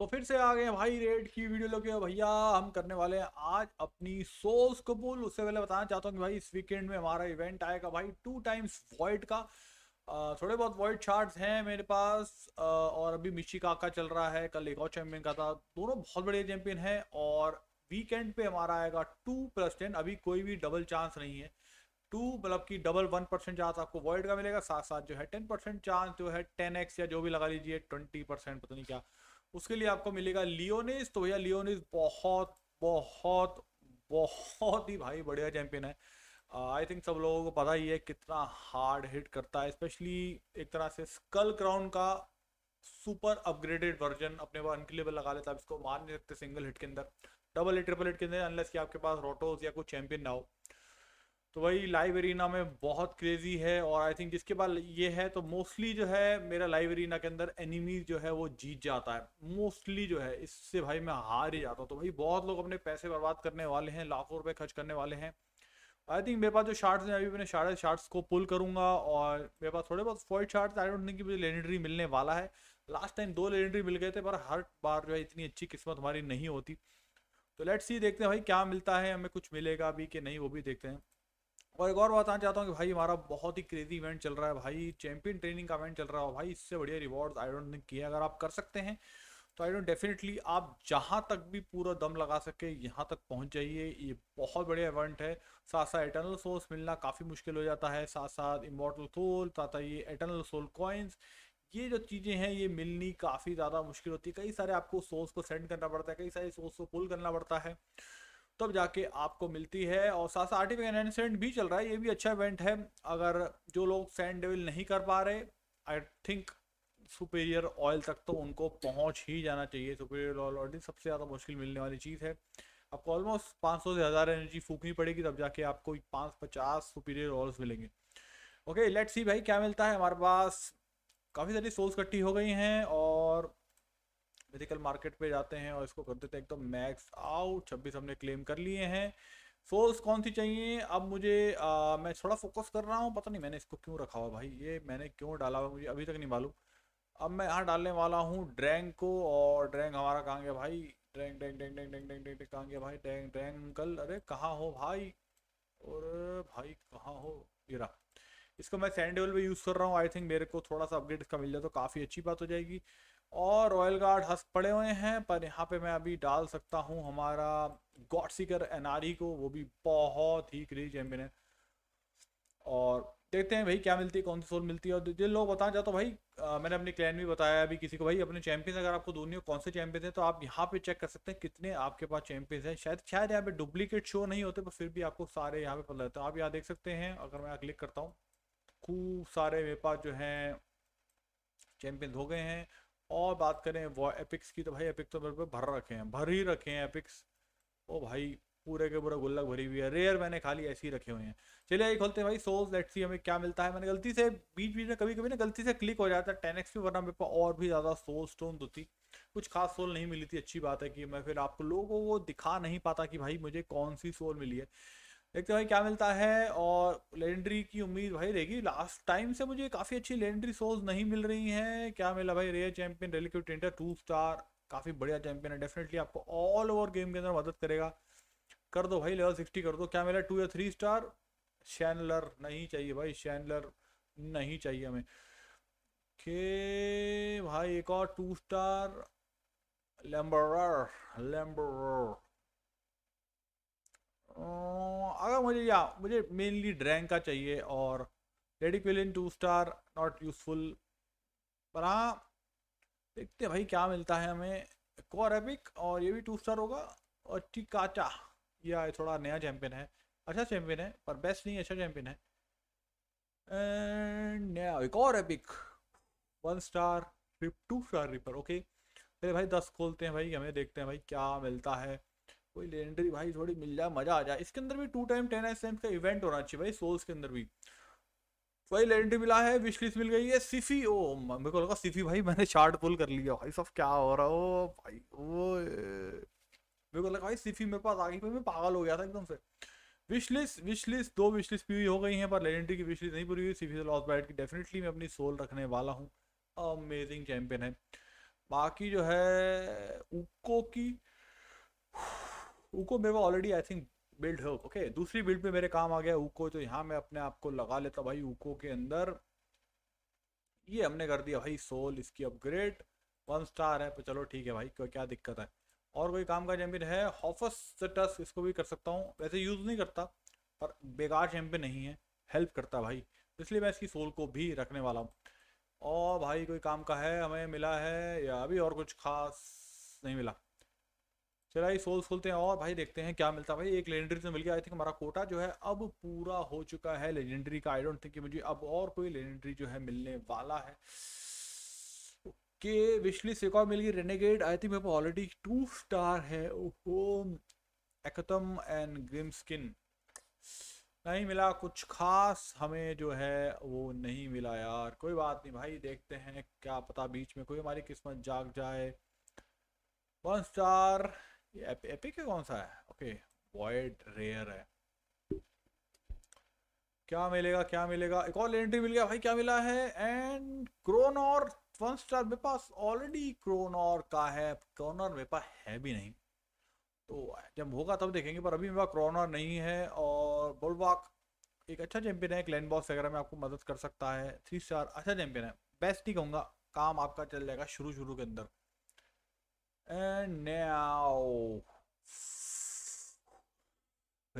तो फिर से आ गए भाई रेड की वीडियो लोग भैया हम करने वाले हैं आज अपनी सोस कबूल उससे पहले बताना चाहता हूँ कि भाई इस वीकेंड में हमारा इवेंट आएगा भाई टू टाइम्स वॉइड का थोड़े बहुत वॉइड चार्ट्स हैं मेरे पास और अभी मिशी काका चल रहा है कल एक और चैंपियन का था दोनों बहुत बड़े चैंपियन हैं और वीकेंड पे हमारा आएगा टू प्लस टेन अभी कोई भी डबल चांस नहीं है टू मतलब कि डबल वन परसेंट चांस आपको वर्ल्ड का मिलेगा साथ साथ जो है टेन परसेंट चांस जो है टेन एक्स या जो भी लगा लीजिए ट्वेंटी परसेंट पता नहीं क्या उसके लिए आपको मिलेगा लियोनिस तो भैया लियोनिस बहुत बहुत बहुत ही भाई बढ़िया चैंपियन है आई uh, थिंक सब लोगों को पता ही है कितना हार्ड हिट करता है स्पेशली एक तरह से स्कल क्राउन का सुपर अपग्रेडेड वर्जन अपने पास अनकिलेबल लगा लेता है इसको मार नहीं सकते सिंगल हिट के अंदर डबल हिट ट्रिपल हिट के अंदर अनलेस कि आपके पास रोटोज या कुछ चैंपियन ना हो तो वही लाइव एरिना में बहुत क्रेजी है और आई थिंक जिसके बाद ये है तो मोस्टली जो है मेरा लाइव एरिना के अंदर एनिमी जो है वो जीत जाता है मोस्टली जो है इससे भाई मैं हार ही जाता हूँ तो भाई बहुत लोग अपने पैसे बर्बाद करने वाले हैं लाखों रुपये खर्च करने वाले हैं आई थिंक मेरे पास जो शार्ट्स हैं अभी मैंने शार्ट शार्ट्स को पुल करूंगा और मेरे पास थोड़े बहुत fault shards I don't think कि मुझे लेनेडरी मिलने वाला है लास्ट टाइम दो लेनेडरी मिल गए थे पर हर बार जो है इतनी अच्छी किस्मत हमारी नहीं होती तो लेट्स ये देखते हैं भाई क्या मिलता है हमें कुछ मिलेगा अभी कि नहीं वो भी देखते हैं और एक और बताना चाहता हूँ कि भाई हमारा बहुत ही क्रेजी इवेंट चल रहा है भाई चैंपियन ट्रेनिंग का इवेंट चल रहा है भाई इससे बढ़िया रिवॉर्ड आई डोंट थिंक किए अगर आप कर सकते हैं तो आई डोंट डेफिनेटली आप जहाँ तक भी पूरा दम लगा सके यहाँ तक पहुँच जाइए ये बहुत बढ़िया इवेंट है साथ साथ एटर्नल सोर्स मिलना काफ़ी मुश्किल हो जाता है साथ साथ इमोटल सोल साथ साथ ये एटर्नल सोल कॉइन्स ये जो चीज़ें हैं ये मिलनी काफ़ी ज़्यादा मुश्किल होती है कई सारे आपको सोर्स को सेंड करना पड़ता है कई सारे सोर्स को पुल करना पड़ता है तब जाके आपको मिलती है और साथ साथ आर्टिफिक एनहेंसमेंट भी चल रहा है ये भी अच्छा इवेंट है अगर जो लोग सैंड डेविल नहीं कर पा रहे आई थिंक सुपेरियर ऑयल तक तो उनको पहुंच ही जाना चाहिए सुपेरियर ऑयल ऑलरेडी सबसे ज़्यादा मुश्किल मिलने वाली चीज़ है आपको ऑलमोस्ट पाँच सौ से हज़ार एनर्जी फूकनी पड़ेगी तब जाके आपको पाँच पचास सुपीरियर ऑयल्स मिलेंगे ओके लेट्स सी भाई क्या मिलता है हमारे पास काफ़ी सारी सोल्स इकट्ठी हो गई हैं और मेडिकल मार्केट पे जाते हैं और इसको कर देते हैं एक तो मैक्स आउट छब्बीस हमने क्लेम कर लिए हैं फोर्स कौन सी चाहिए अब मुझे आ, मैं थोड़ा फोकस कर रहा हूँ पता नहीं मैंने इसको क्यों रखा हुआ भाई ये मैंने क्यों डाला हुआ मुझे अभी तक नहीं मालूम अब मैं यहाँ डालने वाला हूँ ड्रैंग को और ड्रैंग हमारा कहाँ गया भाई ड्रैंग ड्रैंग ड्रैंग ड्रैंग ड्रैंग ड्रैंग ड्रैंग कहाँ गया भाई ड्रैंग ड्रैंग अंकल अरे कहाँ हो भाई और भाई कहाँ हो ये इसको मैं सैंडेवल पे यूज़ कर रहा हूँ आई थिंक मेरे को थोड़ा सा अपग्रेड इसका मिल जाए तो काफ़ी अच्छी बात हो जाएगी और रॉयल गार्ड हस्त पड़े हुए हैं पर यहाँ पे मैं अभी डाल सकता हूँ हमारा गॉड सीकर एनआरई को वो भी बहुत ही क्रेज चैम्पियन है और देखते हैं भाई क्या मिलती है कौन सी सोल मिलती है और जिन लोग बताना चाहते हो भाई आ, मैंने अपने क्लैन भी बताया अभी किसी को भाई अपने चैंपियंस अगर आपको दोनों हो कौन से चैंपियंस हैं तो आप यहाँ पे चेक कर सकते हैं कितने आपके पास चैंपियंस हैं शायद शायद यहाँ पे डुप्लीकेट शो नहीं होते पर फिर भी आपको सारे यहाँ पे पता रहता है आप यहाँ देख सकते हैं अगर मैं क्लिक करता हूँ खूब सारे मेरे पास जो हैं चैम्पियंस हो गए हैं और बात करें वो एपिक्स की तो भाई एपिक्स तो मेरे पे भर रखे हैं भर ही रखे हैं एपिक्स ओ भाई पूरे के पूरे गुल्लक भरी हुई है रेयर मैंने खाली ऐसे ही रखे हुए हैं चलिए ये खोलते हैं भाई सोल्स लेट्स सी हमें क्या मिलता है मैंने गलती से बीच बीच में कभी कभी ना गलती से क्लिक हो जाता है टेन एक्स भी वरना मेरे पास और भी ज़्यादा सोल स्टोन तो थी कुछ खास सोल नहीं मिली थी अच्छी बात है कि मैं फिर आपको लोगों को दिखा नहीं पाता कि भाई मुझे कौन सी सोल मिली है देखते भाई क्या मिलता है और लेंड्री की उम्मीद भाई रहेगी लास्ट टाइम से मुझे काफ़ी अच्छी लेंड्री सोल्स नहीं मिल रही हैं क्या मिला भाई रेयर चैंपियन रेलिक्यू टेंटर टू स्टार काफ़ी बढ़िया चैंपियन है डेफिनेटली आपको ऑल ओवर गेम के अंदर मदद करेगा कर दो भाई लेवल सिक्सटी कर दो क्या मिला टू या थ्री स्टार शैनलर नहीं चाहिए भाई शैनलर नहीं चाहिए हमें के भाई एक और टू स्टार लेम्बर लेम्बर था मुझे या मुझे मेनली ड्रैंग का चाहिए और lady Quilen two star not useful पर हाँ देखते भाई क्या मिलता है हमें कोर एपिक और ये भी टू स्टार होगा और टिकाचा या थोड़ा नया चैम्पियन है अच्छा चैम्पियन है पर बेस्ट नहीं अच्छा चैम्पियन है एंड नया एक और एपिक वन स्टार रिप टू स्टार रिपर ओके चलिए भाई दस खोलते हैं भाई हमें देखते हैं भाई क्या मिलता है कोई लेजेंडरी भाई थोड़ी मिल जाए मजा आ जाए इसके अंदर भी टू टाइम टेन एस का इवेंट होना चाहिए भाई सोल्स के अंदर भी भाई लेजेंडरी मिला है विशलिस मिल गई है सिफी ओ मेरे को लगा सिफी भाई मैंने शार्ट पुल कर लिया भाई सब क्या हो रहा हो भाई ओ मेरे को लगा भाई सिफी मेरे पास आ गई मैं पागल हो गया था एकदम से विशलिस विशलिस दो विशलिस पूरी हो गई हैं पर लेजेंडरी की विशलिस नहीं पूरी हुई सिफी से लॉस ब्राइट की डेफिनेटली मैं अपनी सोल रखने वाला हूँ अमेजिंग चैंपियन है बाकी जो है उको की ऊको मेरे ऑलरेडी आई थिंक बिल्ड है ओके दूसरी बिल्ड पे मेरे काम आ गया ऊको तो यहाँ मैं अपने आप को लगा लेता भाई ऊको के अंदर ये हमने कर दिया भाई सोल इसकी अपग्रेड वन स्टार है तो चलो ठीक है भाई क्या दिक्कत है और कोई काम का चैम्पियन है हॉफस टस इसको भी कर सकता हूँ वैसे यूज़ नहीं करता पर बेकार चैम्पियन नहीं है हेल्प करता भाई इसलिए मैं इसकी सोल को भी रखने वाला हूँ और भाई कोई काम का है हमें मिला है या अभी और कुछ खास नहीं मिला चला ये सोल सोलते हैं और भाई देखते हैं क्या मिलता है भाई एक लेजेंडरी तो मिल गया आई थिंक हमारा कोटा जो है अब पूरा हो चुका है लेजेंडरी का आई डोंट थिंक कि मुझे अब और कोई लेजेंडरी जो है मिलने वाला है के विशली से और मिल गई रेनेगेड आई थिंक मेरे पास ऑलरेडी टू स्टार है ओहो एकतम एंड ग्रिम स्किन नहीं मिला कुछ खास हमें जो है वो नहीं मिला यार कोई बात नहीं भाई देखते हैं क्या पता बीच में कोई हमारी किस्मत जाग जाए वन स्टार ये एप, एपिक कौन सा है ओके वॉइड रेयर है क्या मिलेगा क्या मिलेगा एक और एंट्री मिल गया भाई क्या मिला है एंड क्रोनोर वन स्टार मेरे पास ऑलरेडी क्रोनोर का है क्रोनोर मेरे पास है भी नहीं तो जब होगा तब देखेंगे पर अभी मेरे पास क्रोनोर नहीं है और बोलवाक एक अच्छा चैंपियन है क्लैन बॉक्स वगैरह में आपको मदद कर सकता है थ्री स्टार अच्छा चैंपियन है बेस्ट ही कहूँगा काम आपका चल जाएगा शुरू शुरू के अंदर एंड नया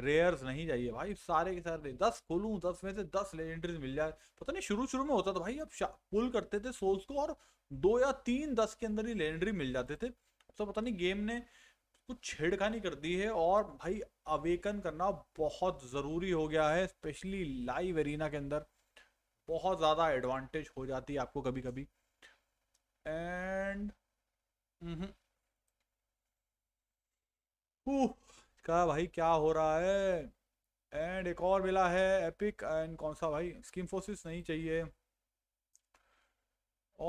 रेयर्स नहीं जाइए भाई सारे के सारे दस खोलूँ दस में से दस लेजेंडरीज मिल जाए पता नहीं शुरू शुरू में होता था भाई अब पुल करते थे सोल्स को और दो या तीन दस के अंदर ही लेजेंडरी मिल जाते थे तो पता नहीं गेम ने कुछ छेड़खानी कर दी है और भाई अवेकन करना बहुत ज़रूरी हो गया है स्पेशली लाइव एरिना के अंदर बहुत ज़्यादा एडवांटेज हो जाती है आपको कभी कभी एंड का भाई क्या हो रहा है एंड एक और मिला है एपिक एंड कौन सा भाई स्कीम फोर्सेस नहीं चाहिए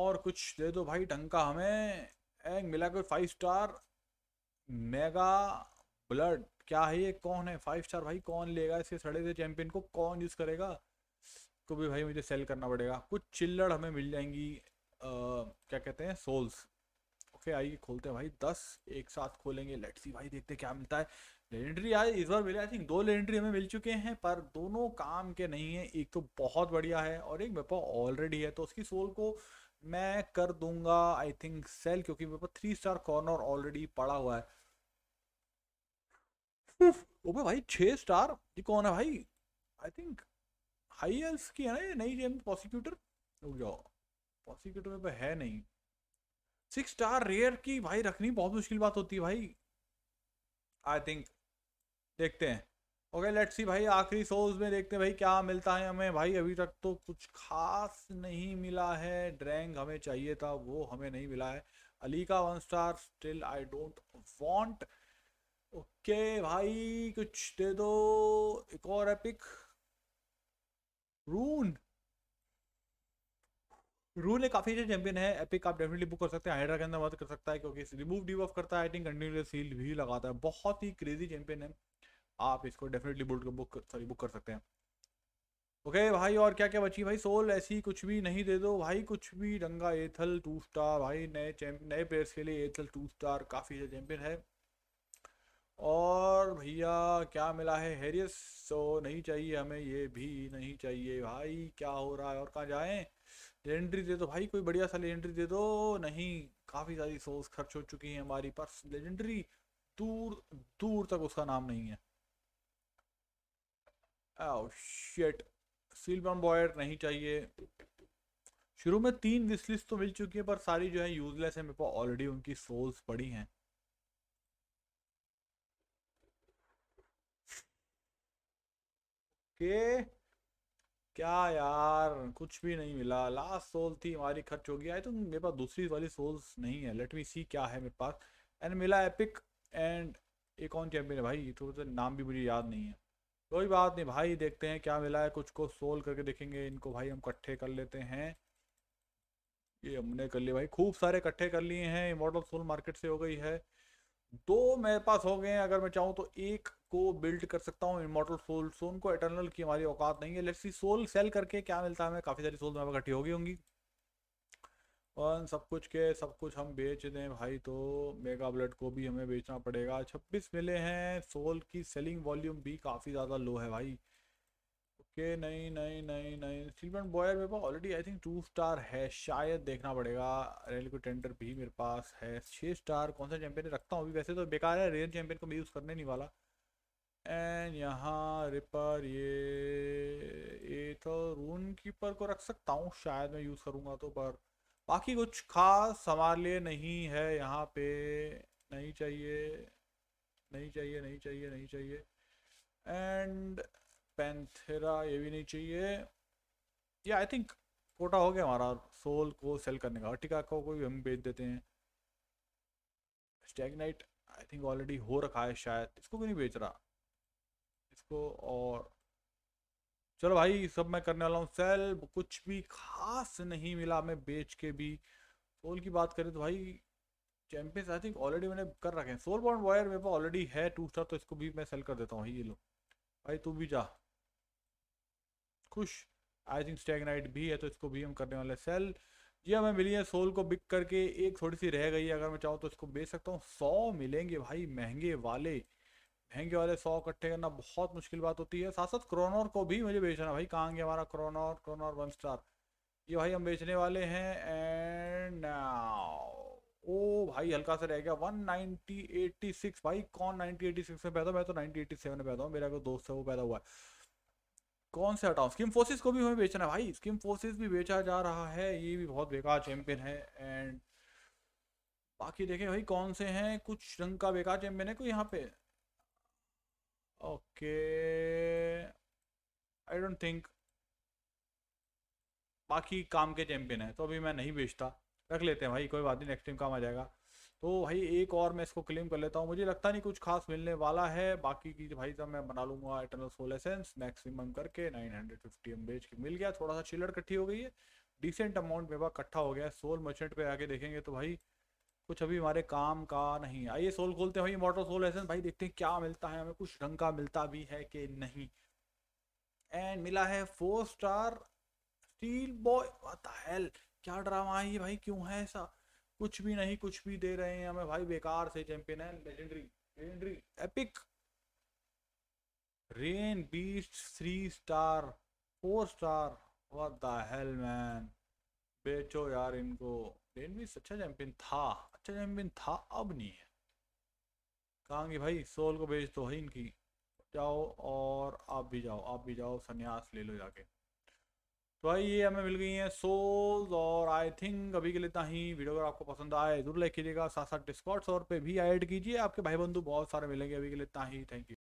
और कुछ दे दो भाई ढंग का हमें एंड मिला कोई फाइव स्टार मेगा ब्लड क्या है ये कौन है फाइव स्टार भाई कौन लेगा इसके सड़े से चैंपियन को कौन यूज़ करेगा को भी भाई मुझे सेल करना पड़ेगा कुछ चिल्लड़ हमें मिल जाएंगी आ, क्या कहते हैं सोल्स ओके आइए खोलते हैं भाई दस एक साथ खोलेंगे लेट्स सी भाई देखते क्या मिलता है लेजेंडरी आज इस बार मिले आई थिंक दो लेजेंडरी हमें मिल चुके हैं पर दोनों काम के नहीं है एक तो बहुत बढ़िया है और एक मेरे पास ऑलरेडी है तो उसकी सोल को मैं कर दूंगा आई थिंक सेल क्योंकि मेरे पास थ्री स्टार कॉर्नर ऑलरेडी पड़ा हुआ है ओबे भाई छः स्टार ये कौन है भाई आई थिंक हाई एल्स की है ना ये नई जेम प्रोसिक्यूटर रुक जाओ प्रोसिक्यूटर में पे है नहीं सिक्स स्टार रेयर की भाई रखनी बहुत मुश्किल बात होती है भाई आई थिंक देखते हैं ओके लेट्स सी भाई आखिरी सोज में देखते हैं भाई क्या मिलता है हमें भाई अभी तक तो कुछ खास नहीं मिला है ड्रैंग हमें चाहिए था वो हमें नहीं मिला है अली का one star still I don't want okay भाई कुछ दे दो एक और एपिक रून रून एक काफी अच्छा चैंपियन है एपिक आप डेफिनेटली बुक कर सकते हैं हाइड्रा के अंदर मदद कर सकता है क्योंकि रिमूव डी करता है आई थिंक कंटिन्यूस हील भी लगाता है बहुत ही क्रेजी चैंपियन है आप इसको डेफिनेटली बुक सॉरी बुक कर सकते हैं ओके okay, भाई और क्या क्या बची भाई सोल ऐसी कुछ भी नहीं दे दो भाई कुछ भी रंगा एथल टू स्टार भाई नए नए प्लेयर्स के लिए एथल टू स्टार काफ़ी अच्छा चैम्पियन है और भैया क्या मिला है हेरियस सो तो नहीं चाहिए हमें ये भी नहीं चाहिए भाई क्या हो रहा है और कहाँ जाएं लेजेंड्री दे दो भाई कोई बढ़िया सा लेजेंड्री दे दो नहीं काफ़ी सारी सोर्स खर्च हो चुकी हैं हमारी पर्स लेजेंड्री दूर दूर तक उसका नाम नहीं है शिट सील बॉयर नहीं चाहिए शुरू में तीन विशलिस्ट तो मिल चुकी है पर सारी जो है यूजलेस है मेरे पास ऑलरेडी उनकी सोल्स पड़ी हैं के क्या यार कुछ भी नहीं मिला लास्ट सोल थी हमारी खर्च हो गया आई तो मेरे पास दूसरी वाली सोल्स नहीं है लेट मी सी क्या है मेरे पास एंड मिला एपिक एंड एक कौन चैंपियन है भाई तो, तो नाम भी मुझे याद नहीं है कोई बात नहीं भाई देखते हैं क्या मिला है कुछ को सोल करके देखेंगे इनको भाई हम कट्ठे कर लेते हैं ये हमने कर लिए भाई खूब सारे कट्ठे कर लिए हैं इमोटल सोल मार्केट से हो गई है दो मेरे पास हो गए हैं अगर मैं चाहूँ तो एक को बिल्ड कर सकता हूँ इमोटल सोल सोन को एटर्नल की हमारी औकात नहीं है लेट्स सी सोल सेल करके क्या मिलता है हमें काफ़ी सारी सोल मेरे इकट्ठी होगी होंगी और सब कुछ के सब कुछ हम बेच दें भाई तो मेगा ब्लड को भी हमें बेचना पड़ेगा छब्बीस मिले हैं सोल की सेलिंग वॉल्यूम भी काफ़ी ज़्यादा लो है भाई ओके नहीं नहीं नहीं नहीं स्टीलमेंट बॉयर मेरे पास already I think two star है शायद देखना पड़ेगा रेल को टेंडर भी मेरे पास है छः स्टार कौन सा चैंपियन रखता हूँ अभी वैसे तो बेकार है रेल चैंपियन को मैं यूज़ करने नहीं वाला एंड यहाँ रिपर ये ये तो रून कीपर को रख सकता हूँ शायद मैं यूज़ करूँगा तो पर बाकी कुछ खास हमारे लिए नहीं है यहाँ पे नहीं चाहिए नहीं चाहिए नहीं चाहिए नहीं चाहिए एंड पेंथेरा ये भी नहीं चाहिए या आई थिंक कोटा हो गया हमारा सोल को सेल करने का अर्टिका को कोई हम बेच देते हैं स्टैगनाइट आई थिंक ऑलरेडी हो रखा है शायद इसको भी नहीं बेच रहा इसको और चलो भाई सब मैं करने वाला हूँ सेल कुछ भी खास नहीं मिला मैं बेच के भी सोल की बात करें तो भाई चैंपियंस आई थिंक ऑलरेडी मैंने कर रखे हैं सोल बॉन्ड वायर मेरे पास ऑलरेडी है टू स्टार तो इसको भी मैं सेल कर देता हूँ ये लो भाई तू भी जा खुश आई थिंक स्टेगनाइट भी है तो इसको भी हम करने वाले सेल ये हमें मिली है सोल को बिक करके एक थोड़ी सी रह गई है अगर मैं चाहूँ तो इसको बेच सकता हूँ सौ मिलेंगे भाई महंगे वाले हैंगे वाले सौ इकट्ठे करना बहुत मुश्किल बात होती है साथ साथ क्रोनोर को भी मुझे बेचना भाई कहाँ गया हमारा क्रोनोर क्रोनोर वन स्टार ये भाई हम बेचने वाले हैं एंड ओ भाई हल्का सा रह गया वन नाइनटी एटी सिक्स भाई कौन नाइनटी एटी सिक्स में पैदा मैं तो नाइनटी एटी सेवन में पैदा हूँ मेरा कोई दोस्त है वो पैदा हुआ है कौन से हटाऊँ स्किम फोर्सेस को भी हमें बेचना है भाई स्किम फोर्सेस भी बेचा जा रहा है ये भी बहुत बेकार चैंपियन है एंड बाकी देखें भाई कौन से हैं कुछ रंग का बेकार चैंपियन है कोई यहाँ पे ओके आई डोंट थिंक बाकी काम के चैम्पियन है तो अभी मैं नहीं बेचता रख लेते हैं भाई कोई बात नहीं नेक्स्ट टाइम काम आ जाएगा तो भाई एक और मैं इसको क्लेम कर लेता हूँ मुझे लगता नहीं कुछ खास मिलने वाला है बाकी की भाई जब मैं बना लूंगा इंटरनल सोल एसेंस मैक्सिमम करके नाइन हंड्रेड फिफ्टी एम बेच के मिल गया थोड़ा सा चिल्लर इकट्ठी हो गई है डिसेंट अमाउंट मेरे पास इकट्ठा हो गया है सोल मर्चेंट पे आके देखेंगे तो भाई कुछ अभी हमारे काम का नहीं आइए सोल खोलते हैं भाई मोटर सोल लेसन भाई देखते हैं क्या मिलता है हमें कुछ रंग का मिलता भी है कि नहीं एंड मिला है four star steel boy hell क्या ड्रामा है ये भाई क्यों है ऐसा कुछ भी नहीं कुछ भी दे रहे हैं हमें भाई बेकार से चैंपियन है legendary legendary epic rain beast three star four star what the hell man बेचो यार इनको रेन बीस्ट अच्छा चैंपियन था अच्छा चैम्पियन था अब नहीं है कि भाई सोल को भेज तो है इनकी जाओ और आप भी जाओ आप भी जाओ संन्यास ले लो जाके तो भाई ये हमें मिल गई है सोल्स और आई थिंक अभी के लिए इतना ही वीडियो अगर आपको पसंद आए जरूर लाइक कीजिएगा साथ साथ डिस्कॉट्स और पे भी ऐड कीजिए आपके भाई बंधु बहुत सारे मिलेंगे अभी के लिए इतना ही थैंक यू